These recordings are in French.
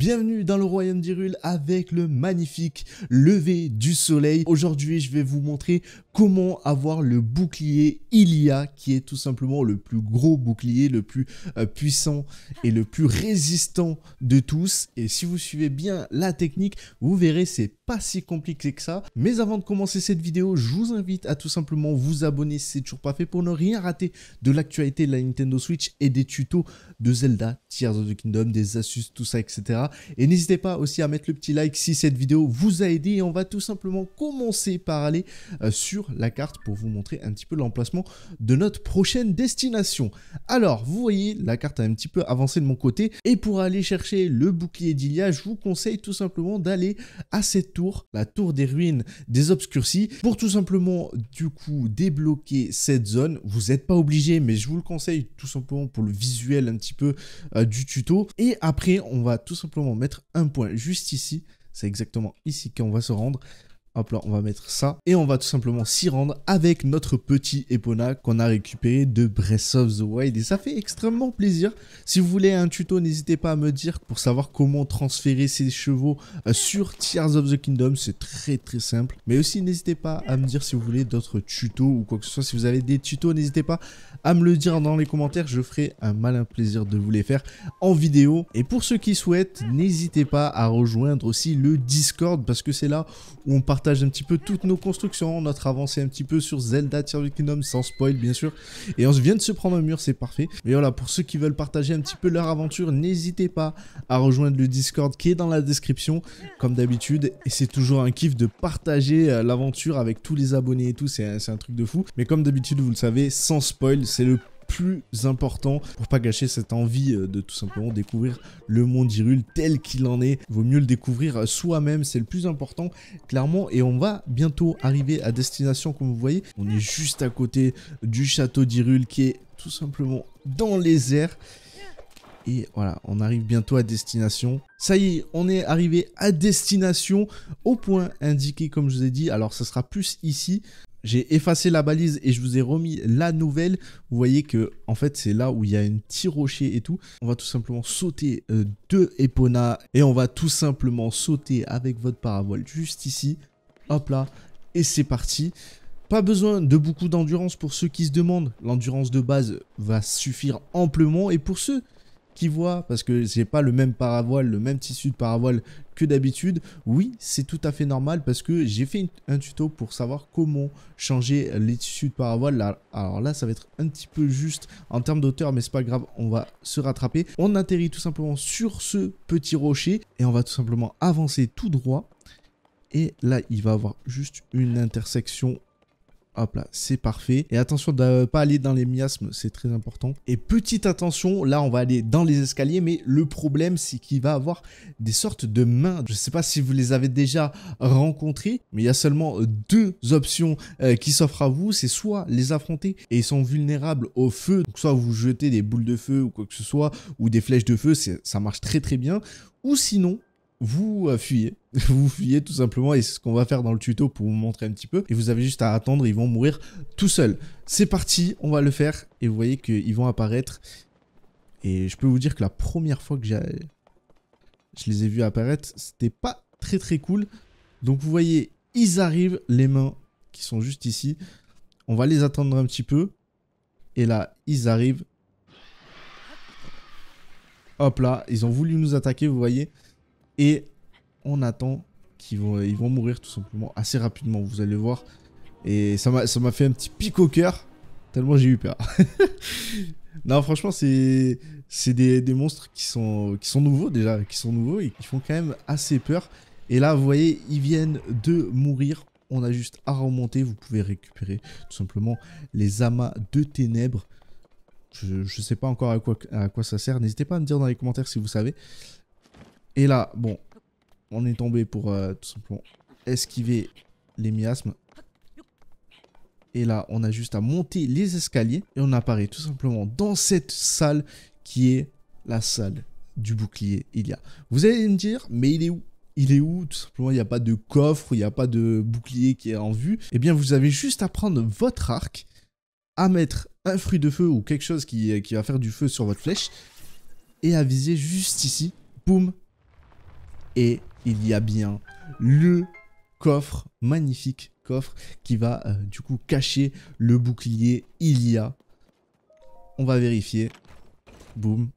Bienvenue dans le royaume d'Irule avec le magnifique lever du soleil. Aujourd'hui, je vais vous montrer comment avoir le bouclier Ilia qui est tout simplement le plus gros bouclier, le plus euh, puissant et le plus résistant de tous. Et si vous suivez bien la technique, vous verrez c'est pas si compliqué que ça. Mais avant de commencer cette vidéo, je vous invite à tout simplement vous abonner si c'est toujours pas fait pour ne rien rater de l'actualité de la Nintendo Switch et des tutos de Zelda, Tears of the Kingdom, des astuces, tout ça, etc. Et n'hésitez pas aussi à mettre le petit like si cette vidéo vous a aidé. Et on va tout simplement commencer par aller euh, sur la carte pour vous montrer un petit peu l'emplacement de notre prochaine destination. Alors, vous voyez, la carte a un petit peu avancé de mon côté. Et pour aller chercher le bouclier d'Ilia, je vous conseille tout simplement d'aller à cette tour, la tour des ruines des obscurcies pour tout simplement, du coup, débloquer cette zone. Vous n'êtes pas obligé, mais je vous le conseille tout simplement pour le visuel un petit peu euh, du tuto. Et après, on va tout simplement mettre un point juste ici. C'est exactement ici qu'on va se rendre. Hop là, on va mettre ça. Et on va tout simplement s'y rendre avec notre petit Epona qu'on a récupéré de Breath of the Wild. Et ça fait extrêmement plaisir. Si vous voulez un tuto, n'hésitez pas à me dire pour savoir comment transférer ces chevaux euh, sur Tears of the Kingdom. C'est très très simple. Mais aussi, n'hésitez pas à me dire si vous voulez d'autres tutos ou quoi que ce soit. Si vous avez des tutos, n'hésitez pas à me le dire dans les commentaires. Je ferai un malin plaisir de vous les faire en vidéo. Et pour ceux qui souhaitent, n'hésitez pas à rejoindre aussi le Discord parce que c'est là où on part partage un petit peu toutes nos constructions, notre avancée un petit peu sur Zelda Tears of Kingdom, sans spoil bien sûr. Et on se vient de se prendre un mur, c'est parfait. Mais voilà, pour ceux qui veulent partager un petit peu leur aventure, n'hésitez pas à rejoindre le Discord qui est dans la description, comme d'habitude. Et c'est toujours un kiff de partager euh, l'aventure avec tous les abonnés et tout, c'est un truc de fou. Mais comme d'habitude, vous le savez, sans spoil, c'est le plus important pour pas gâcher cette envie euh, de tout simplement découvrir le monde d'Hyrule tel qu'il en est. vaut mieux le découvrir euh, soi-même, c'est le plus important clairement et on va bientôt arriver à destination comme vous voyez. On est juste à côté du château d'Hyrule qui est tout simplement dans les airs. Et voilà, on arrive bientôt à destination. Ça y est, on est arrivé à destination au point indiqué comme je vous ai dit. Alors ça sera plus ici j'ai effacé la balise et je vous ai remis la nouvelle. Vous voyez que en fait c'est là où il y a un petit rocher et tout. On va tout simplement sauter euh, deux de Epona et on va tout simplement sauter avec votre paravoile juste ici. Hop là et c'est parti. Pas besoin de beaucoup d'endurance pour ceux qui se demandent. L'endurance de base va suffire amplement et pour ceux voit, parce que j'ai pas le même paravoile, le même tissu de paravoile que d'habitude, oui, c'est tout à fait normal parce que j'ai fait un tuto pour savoir comment changer les tissus de paravoile. Alors là, ça va être un petit peu juste en termes d'auteur, mais c'est pas grave, on va se rattraper. On atterrit tout simplement sur ce petit rocher et on va tout simplement avancer tout droit. Et là, il va avoir juste une intersection Hop là, c'est parfait. Et attention de ne pas aller dans les miasmes, c'est très important. Et petite attention, là on va aller dans les escaliers, mais le problème c'est qu'il va avoir des sortes de mains. Je ne sais pas si vous les avez déjà rencontrées, mais il y a seulement euh, deux options euh, qui s'offrent à vous. C'est soit les affronter et ils sont vulnérables au feu, donc soit vous jetez des boules de feu ou quoi que ce soit, ou des flèches de feu, ça marche très très bien. Ou sinon, vous euh, fuyez. Vous fuyez tout simplement et c'est ce qu'on va faire dans le tuto pour vous montrer un petit peu. Et vous avez juste à attendre, ils vont mourir tout seuls. C'est parti, on va le faire et vous voyez qu'ils vont apparaître. Et je peux vous dire que la première fois que j'ai... Je les ai vus apparaître, c'était pas très très cool. Donc vous voyez, ils arrivent, les mains qui sont juste ici. On va les attendre un petit peu. Et là, ils arrivent. Hop là, ils ont voulu nous attaquer, vous voyez. Et on attend qu'ils vont, ils vont mourir tout simplement assez rapidement, vous allez voir. Et ça m'a fait un petit pic au cœur, tellement j'ai eu peur. non, franchement, c'est des, des monstres qui sont, qui sont nouveaux déjà, qui sont nouveaux et qui font quand même assez peur. Et là, vous voyez, ils viennent de mourir. On a juste à remonter. Vous pouvez récupérer tout simplement les amas de ténèbres. Je ne sais pas encore à quoi, à quoi ça sert. N'hésitez pas à me dire dans les commentaires si vous savez. Et là, bon, on est tombé pour euh, tout simplement esquiver les miasmes. Et là, on a juste à monter les escaliers et on apparaît tout simplement dans cette salle qui est la salle du bouclier il y a. Vous allez me dire, mais il est où il est où Tout simplement, il n'y a pas de coffre, il n'y a pas de bouclier qui est en vue. Eh bien, vous avez juste à prendre votre arc, à mettre un fruit de feu ou quelque chose qui, euh, qui va faire du feu sur votre flèche et à viser juste ici. Boum et il y a bien le coffre, magnifique coffre, qui va euh, du coup cacher le bouclier Ilia. On va vérifier. Boum.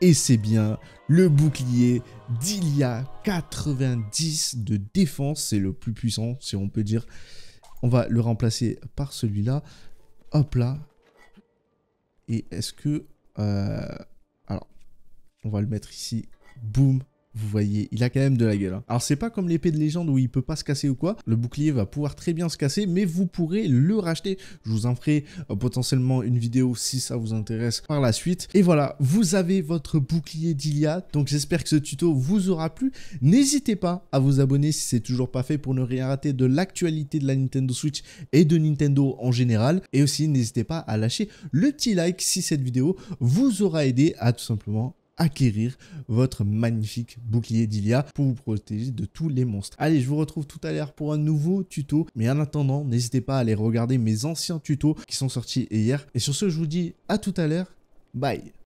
Et c'est bien le bouclier d'Ilia 90 de défense. C'est le plus puissant, si on peut dire. On va le remplacer par celui-là. Hop là. Et est-ce que... Euh, alors, on va le mettre ici. Boum vous voyez, il a quand même de la gueule. Hein. Alors c'est pas comme l'épée de légende où il peut pas se casser ou quoi, le bouclier va pouvoir très bien se casser, mais vous pourrez le racheter. Je vous en ferai euh, potentiellement une vidéo si ça vous intéresse par la suite. Et voilà, vous avez votre bouclier d'Ilia. donc j'espère que ce tuto vous aura plu. N'hésitez pas à vous abonner si c'est toujours pas fait pour ne rien rater de l'actualité de la Nintendo Switch et de Nintendo en général. Et aussi n'hésitez pas à lâcher le petit like si cette vidéo vous aura aidé à tout simplement acquérir votre magnifique bouclier d'Ilia pour vous protéger de tous les monstres. Allez, je vous retrouve tout à l'heure pour un nouveau tuto, mais en attendant, n'hésitez pas à aller regarder mes anciens tutos qui sont sortis hier. Et sur ce, je vous dis à tout à l'heure, bye